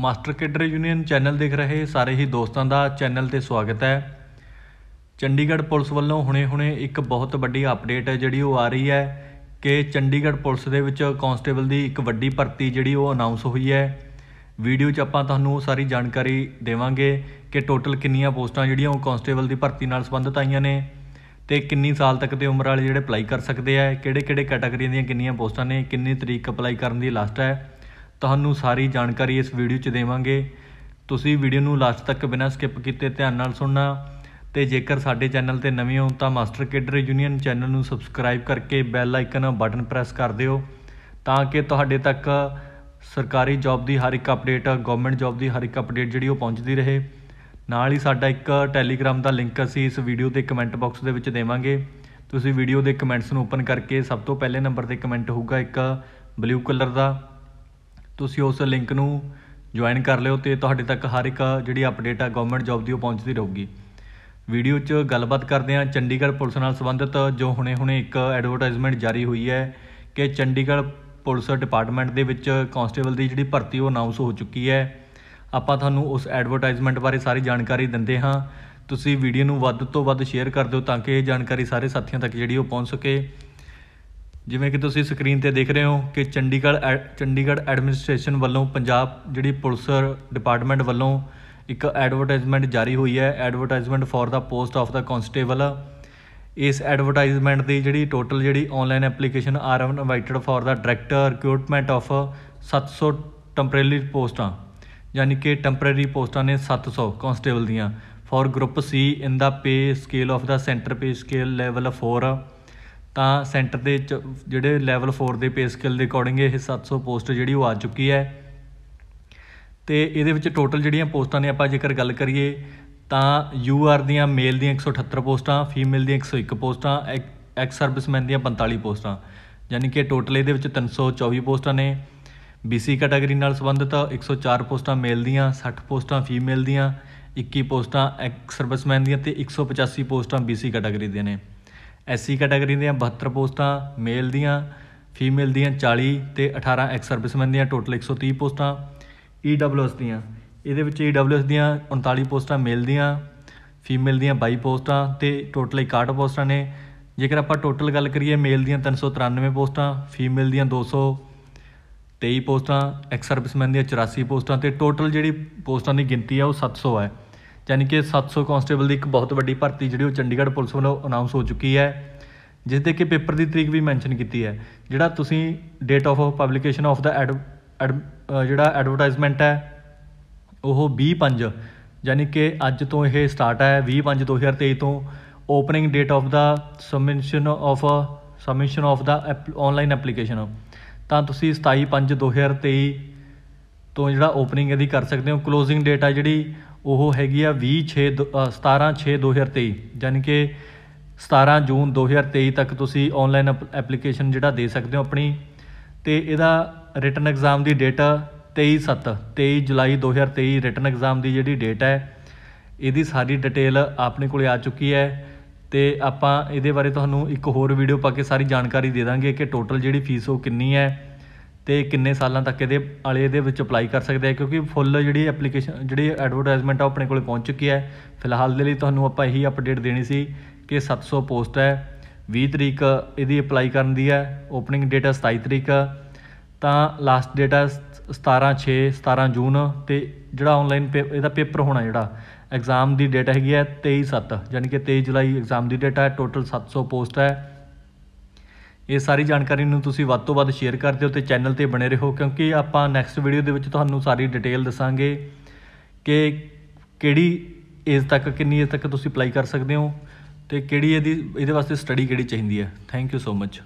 master cadre union channel ਦੇਖ ਰਹੇ ਸਾਰੇ ਹੀ ਦੋਸਤਾਂ ਦਾ ਚੈਨਲ ਤੇ ਸਵਾਗਤ ਹੈ ਚੰਡੀਗੜ੍ਹ ਪੁਲਿਸ ਵੱਲੋਂ ਹੁਣੇ-ਹੁਣੇ ਇੱਕ ਬਹੁਤ ਵੱਡੀ ਅਪਡੇਟ ਹੈ ਜਿਹੜੀ ਉਹ ਆ ਰਹੀ ਹੈ ਕਿ ਚੰਡੀਗੜ੍ਹ ਪੁਲਿਸ ਦੇ ਵਿੱਚ ਕਾਂਸਟੇਬਲ ਦੀ ਇੱਕ ਵੱਡੀ ਭਰਤੀ ਜਿਹੜੀ ਉਹ ਅਨਾਉਂਸ ਹੋਈ ਹੈ ਵੀਡੀਓ 'ਚ ਆਪਾਂ ਤੁਹਾਨੂੰ ਸਾਰੀ ਜਾਣਕਾਰੀ ਦੇਵਾਂਗੇ ਕਿ ਟੋਟਲ ਕਿੰਨੀਆਂ ਪੋਸਟਾਂ ਜਿਹੜੀਆਂ ਉਹ ਕਾਂਸਟੇਬਲ ਦੀ ਭਰਤੀ ਨਾਲ ਸੰਬੰਧਿਤ ਆਈਆਂ ਨੇ ਤੇ ਕਿੰਨੀ ਸਾਲ ਤੱਕ ਦੇ ਉਮਰ ਵਾਲੇ ਜਿਹੜੇ ਅਪਲਾਈ ਕਰ ਸਕਦੇ ਆ ਕਿਹੜੇ-ਕਿਹੜੇ ਕੈਟਾਗਰੀਆਂ ਦੀਆਂ ਕਿੰਨੀਆਂ ਪੋਸਟਾਂ ਨੇ ਕਿੰਨੀ ਤਰੀਕ ਅਪਲਾਈ ਕਰਨ ਦੀ ਲਾਸਟ ਹੈ ਤੁਹਾਨੂੰ ਸਾਰੀ ਜਾਣਕਾਰੀ ਇਸ ਵੀਡੀਓ 'ਚ ਦੇਵਾਂਗੇ ਤੁਸੀਂ ਵੀਡੀਓ ਨੂੰ ਲਾਸਟ ਤੱਕ ਬਿਨਾਂ ਸਕਿਪ ਕੀਤੇ ਧਿਆਨ ਨਾਲ ਸੁਣਨਾ ਤੇ ਜੇਕਰ ਸਾਡੇ ਚੈਨਲ ਤੇ ਨਵੇਂ ਹੋ ਤਾਂ ਮਾਸਟਰ ਕੇਡਰ ਯੂਨੀਅਨ ਚੈਨਲ ਨੂੰ ਸਬਸਕ੍ਰਾਈਬ ਕਰਕੇ ਬੈਲ ਆਈਕਨ ਬਟਨ ਪ੍ਰੈਸ ਕਰ ਦਿਓ ਤਾਂ ਕਿ ਤੁਹਾਡੇ ਤੱਕ ਸਰਕਾਰੀ ਜੌਬ ਦੀ ਹਰ ਇੱਕ ਅਪਡੇਟ ਗਵਰਨਮੈਂਟ ਜੌਬ ਦੀ ਹਰ ਇੱਕ ਅਪਡੇਟ ਜਿਹੜੀ ਉਹ ਪਹੁੰਚਦੀ ਰਹੇ ਨਾਲ ਹੀ ਸਾਡਾ ਇੱਕ ਟੈਲੀਗ੍ਰam ਦਾ ਲਿੰਕ ਅਸੀਂ ਇਸ ਵੀਡੀਓ ਦੇ ਕਮੈਂਟ ਬਾਕਸ ਦੇ ਵਿੱਚ ਦੇਵਾਂਗੇ ਤੁਸੀਂ ਵੀਡੀਓ ਦੇ ਕਮੈਂਟਸ ਨੂੰ ਓਪਨ ਕਰਕੇ ਸਭ ਤੋਂ ਪਹਿਲੇ ਨੰਬਰ ਤੇ ਕਮੈਂਟ ਹੋਊਗਾ ਇੱਕ ਬਲੂ ਕਲਰ ਦਾ ਤੁਸੀਂ ਉਸ ਲਿੰਕ ਨੂੰ ਜੁਆਇਨ ਕਰ ਲਿਓ ਤੇ ਤੁਹਾਡੇ ਤੱਕ ਹਰ ਇੱਕ ਜਿਹੜੀ ਅਪਡੇਟ ਆ ਗਵਰਨਮੈਂਟ ਜੌਬ ਦੀ ਉਹ ਪਹੁੰਚਦੀ ਰਹੂਗੀ ਵੀਡੀਓ 'ਚ ਗੱਲਬਾਤ ਕਰਦੇ ਆ ਚੰਡੀਗੜ੍ਹ ਪੁਲਿਸ ਨਾਲ ਸੰਬੰਧਿਤ ਜੋ ਹੁਣੇ-ਹੁਣੇ ਇੱਕ ਐਡਵਰਟਾਈਜ਼ਮੈਂਟ ਜਾਰੀ ਹੋਈ ਹੈ ਕਿ ਚੰਡੀਗੜ੍ਹ ਪੁਲਿਸ ਡਿਪਾਰਟਮੈਂਟ ਦੇ ਵਿੱਚ ਕਾਂਸਟੇਬਲ ਦੀ ਜਿਹੜੀ ਭਰਤੀ ਉਹ ਅਨਾਉਂਸ ਹੋ ਚੁੱਕੀ ਹੈ ਆਪਾਂ ਤੁਹਾਨੂੰ ਉਸ ਐਡਵਰਟਾਈਜ਼ਮੈਂਟ ਬਾਰੇ ਸਾਰੀ ਜਾਣਕਾਰੀ ਦਿੰਦੇ ਹਾਂ ਤੁਸੀਂ ਵੀਡੀਓ ਨੂੰ ਵੱਧ ਤੋਂ ਵੱਧ ਸ਼ੇਅਰ ਕਰ ਦਿਓ ਤਾਂ ਕਿ ਇਹ ਜਾਣਕਾਰੀ ਸਾਰੇ ਸਾਥੀਆਂ ਤੱਕ ਜਿਹੜੀ ਉਹ ਪਹੁੰਚ ਸਕੇ ਜਿਵੇਂ ਕਿ ਤੁਸੀਂ ਸਕਰੀਨ ਤੇ ਦੇਖ ਰਹੇ ਹੋ ਕਿ ਚੰਡੀਗੜ੍ਹ ਚੰਡੀਗੜ੍ਹ ਐਡਮਿਨਿਸਟ੍ਰੇਸ਼ਨ ਵੱਲੋਂ ਪੰਜਾਬ ਜਿਹੜੀ ਪੁਲਿਸ ਡਿਪਾਰਟਮੈਂਟ ਵੱਲੋਂ ਇੱਕ ਐਡਵਰਟਾਈਜ਼ਮੈਂਟ ਜਾਰੀ ਹੋਈ ਹੈ advertisement for the post of the constable ਇਸ ਐਡਵਰਟਾਈਜ਼ਮੈਂਟ ਦੀ ਜਿਹੜੀ ਟੋਟਲ ਜਿਹੜੀ online application are invited for the director recruitment of 700 temporary ਪੋਸਟਾਂ ਯਾਨੀ ਕਿ ਟੈਂਪਰੇਰੀ ਪੋਸਟਾਂ ਨੇ 700 ਕਨਸਟੇਬਲ ਦੀਆਂ for group C in the pay scale of the centre pay scale level 4 ਤਾਂ ਸੈਂਟਰ ਦੇ ਜਿਹੜੇ ਲੈਵਲ 4 ਦੇ ਪੇ ਸਕਿੱਲ ਦੇ ਅਕੋਰਡਿੰਗ ਇਹ 700 ਪੋਸਟ ਜਿਹੜੀ ਉਹ ਆ ਚੁੱਕੀ ਹੈ ਤੇ ਇਹਦੇ ਵਿੱਚ ਟੋਟਲ ਜਿਹੜੀਆਂ ਪੋਸਟਾਂ ਨੇ ਆਪਾਂ ਜੇਕਰ ਗੱਲ ਕਰੀਏ ਤਾਂ ਯੂਆਰ ਦੀਆਂ ਮੇਲ ਦੀਆਂ 178 ਪੋਸਟਾਂ ਫੀਮੇਲ ਦੀਆਂ 101 ਪੋਸਟਾਂ ਐਕਸ ਸਰਵਿਸਮੈਨ ਦੀਆਂ 45 ਪੋਸਟਾਂ ਯਾਨੀ ਕਿ ਟੋਟਲ ਇਹਦੇ ਵਿੱਚ 324 ਪੋਸਟਾਂ ਨੇ ਬੀਸੀ ਕੈਟਾਗਰੀ ਨਾਲ ਸੰਬੰਧਿਤ 104 ਪੋਸਟਾਂ ਮੇਲ ਦੀਆਂ 60 ਪੋਸਟਾਂ ਫੀਮੇਲ ਦੀਆਂ 21 ਪੋਸਟਾਂ ਐਕਸ ਸਰਵਿਸਮੈਨ ਦੀਆਂ ਤੇ 185 ਪੋਸਟਾਂ ਬੀਸੀ ਕੈਟਾਗਰੀ ਦੀਆਂ ਨੇ ਐਸਸੀ ਕੈਟਾਗਰੀ ਦੀਆਂ 72 ਪੋਸਟਾਂ ਮੇਲ ਦੀਆਂ ਫੀਮੇਲ ਦੀਆਂ 40 ਤੇ 18 ਐਕਸ ਸਰਵਿਸਮੈਨ ਦੀਆਂ ਟੋਟਲ 130 ਪੋਸਟਾਂ ਈਡਬਲਯੂਐਸ e ਦੀਆਂ ਇਹਦੇ ਵਿੱਚ ਈਡਬਲਯੂਐਸ e ਦੀਆਂ 39 ਪੋਸਟਾਂ ਮੇਲ ਦੀਆਂ ਫੀਮੇਲ ਦੀਆਂ 22 ਪੋਸਟਾਂ ਤੇ ਟੋਟਲ 61 ਪੋਸਟਾਂ ਨੇ ਜੇਕਰ ਆਪਾਂ ਟੋਟਲ ਗੱਲ ਕਰੀਏ ਮੇਲ ਦੀਆਂ 393 ਪੋਸਟਾਂ ਫੀਮੇਲ ਦੀਆਂ 223 ਪੋਸਟਾਂ ਐਕਸ ਸਰਵਿਸਮੈਨ ਦੀਆਂ 84 ਪੋਸਟਾਂ ਤੇ ਟੋਟਲ ਜਿਹੜੀ ਪੋਸਟਾਂ ਦੀ ਗਿਣਤੀ ਆ ਉਹ 700 ਹੈ ਯਾਨੀ ਕਿ 700 ਕਨਸਟੇਬਲ ਦੀ ਇੱਕ ਬਹੁਤ ਵੱਡੀ ਭਰਤੀ ਜਿਹੜੀ ਉਹ ਚੰਡੀਗੜ੍ਹ ਪੁਲਿਸ ਵੱਲੋਂ ਅਨਾਉਂਸ ਹੋ ਚੁੱਕੀ ਹੈ ਜਿਸ ਦੇ ਕਿ ਪੇਪਰ ਦੀ ਤਰੀਕ ਵੀ ਮੈਂਸ਼ਨ ਕੀਤੀ ਹੈ ਜਿਹੜਾ ਤੁਸੀਂ date of publication of the ad ਜਿਹੜਾ ਐਡਵਰਟਾਈਜ਼ਮੈਂਟ ਹੈ ਉਹ 25 ਯਾਨੀ ਕਿ ਅੱਜ ਤੋਂ ਇਹ ਸਟਾਰਟ ਹੈ 25 2023 ਤੋਂ opening date of the submission of submission of the online application ਤਾਂ ਤੁਸੀਂ 27 5 2023 ਤੋਂ ਜਿਹੜਾ ਓਪਨਿੰਗ ਇਹਦੀ ਕਰ ਸਕਦੇ ਹੋ ਕਲੋਜ਼ਿੰਗ ਡੇਟ ਆ ਜਿਹੜੀ ਉਹ ਹੈਗੀ ਆ 26 17 6 ਯਾਨੀ ਕਿ 17 ਜੂਨ 2023 ਤੱਕ ਤੁਸੀਂ ਆਨਲਾਈਨ ਐਪਲੀਕੇਸ਼ਨ ਜਿਹੜਾ ਦੇ ਸਕਦੇ ਹੋ ਆਪਣੀ ਤੇ ਇਹਦਾ ਰਿਟਨ ਐਗਜ਼ਾਮ ਦੀ ਡੇਟ 23 7 23 ਜੁਲਾਈ 2023 ਰਿਟਨ ਐਗਜ਼ਾਮ ਦੀ ਜਿਹੜੀ ਡੇਟ ਹੈ ਇਹਦੀ ਸਾਰੀ ਡਿਟੇਲ ਆਪਣੇ ਕੋਲੇ ਆ ਚੁੱਕੀ ਹੈ ਤੇ ਆਪਾਂ ਇਹਦੇ ਬਾਰੇ ਤੁਹਾਨੂੰ ਇੱਕ ਹੋਰ ਵੀਡੀਓ ਪਾ ਕੇ ਸਾਰੀ ਜਾਣਕਾਰੀ ਦੇ ਦਾਂਗੇ ਕਿ ਟੋਟਲ ਜਿਹੜੀ ਫੀਸ ਉਹ ਕਿੰਨੀ ਹੈ ਤੇ ਕਿੰਨੇ ਸਾਲਾਂ ਤੱਕ ਇਹਦੇ ਵਾਲੇ ਇਹਦੇ ਵਿੱਚ ਅਪਲਾਈ ਕਰ ਸਕਦੇ ਆ ਕਿਉਂਕਿ ਫੁੱਲ ਜਿਹੜੀ ਐਪਲੀਕੇਸ਼ਨ ਜਿਹੜੀ ਐਡਵਰਟਾਈਜ਼ਮੈਂਟ ਆ ਆਪਣੇ ਕੋਲੇ ਪਹੁੰਚ ਚੁੱਕੀ ਹੈ ਫਿਲਹਾਲ ਦੇ ਲਈ ਤੁਹਾਨੂੰ ਆਪਾਂ ਇਹੀ ਅਪਡੇਟ ਦੇਣੀ ਸੀ ਕਿ 700 ਪੋਸਟ ਹੈ 20 ਤਰੀਕ ਇਹਦੀ ਅਪਲਾਈ ਕਰਨ ਦੀ ਹੈ ਓਪਨਿੰਗ ਡੇਟ ਹੈ 27 ਤਰੀਕ ਤਾਂ ਲਾਸਟ ਡੇਟ ਹੈ 17 6 17 ਜੂਨ ਤੇ ਜਿਹੜਾ ਆਨਲਾਈਨ ਇਹਦਾ ਪੇਪਰ ਹੋਣਾ ਜਿਹੜਾ ਐਗਜ਼ਾਮ ਦੀ ਡੇਟ ਹੈਗੀ ਹੈ 23 7 ਯਾਨੀ ਕਿ 23 ਜੁਲਾਈ ਐਗਜ਼ਾਮ ਦੀ ਡੇਟ ਹੈ ਟੋਟਲ 700 ਪੋਸਟ ਹੈ ਇਹ ਸਾਰੀ ਜਾਣਕਾਰੀ ਨੂੰ ਤੁਸੀਂ ਵੱਧ ਤੋਂ ਵੱਧ ਸ਼ੇਅਰ ਕਰ ਦਿਓ ਤੇ ਚੈਨਲ ਤੇ ਬਣੇ ਰਹੋ ਕਿਉਂਕਿ ਆਪਾਂ ਨੈਕਸਟ ਵੀਡੀਓ ਦੇ ਵਿੱਚ ਤੁਹਾਨੂੰ ਸਾਰੀ ਡਿਟੇਲ ਦੱਸਾਂਗੇ ਕਿ ਕਿਹੜੀ ਏਜ ਤੱਕ ਕਿੰਨੀ ਏਜ ਤੱਕ ਤੁਸੀਂ ਅਪਲਾਈ ਕਰ ਸਕਦੇ ਹੋ ਤੇ ਕਿਹੜੀ ਇਹਦੀ ਇਹਦੇ ਵਾਸਤੇ ਸਟੱਡੀ ਕਿਹੜੀ ਚਾਹੀਦੀ ਹੈ ਥੈਂਕ ਯੂ ਸੋ ਮੱਚ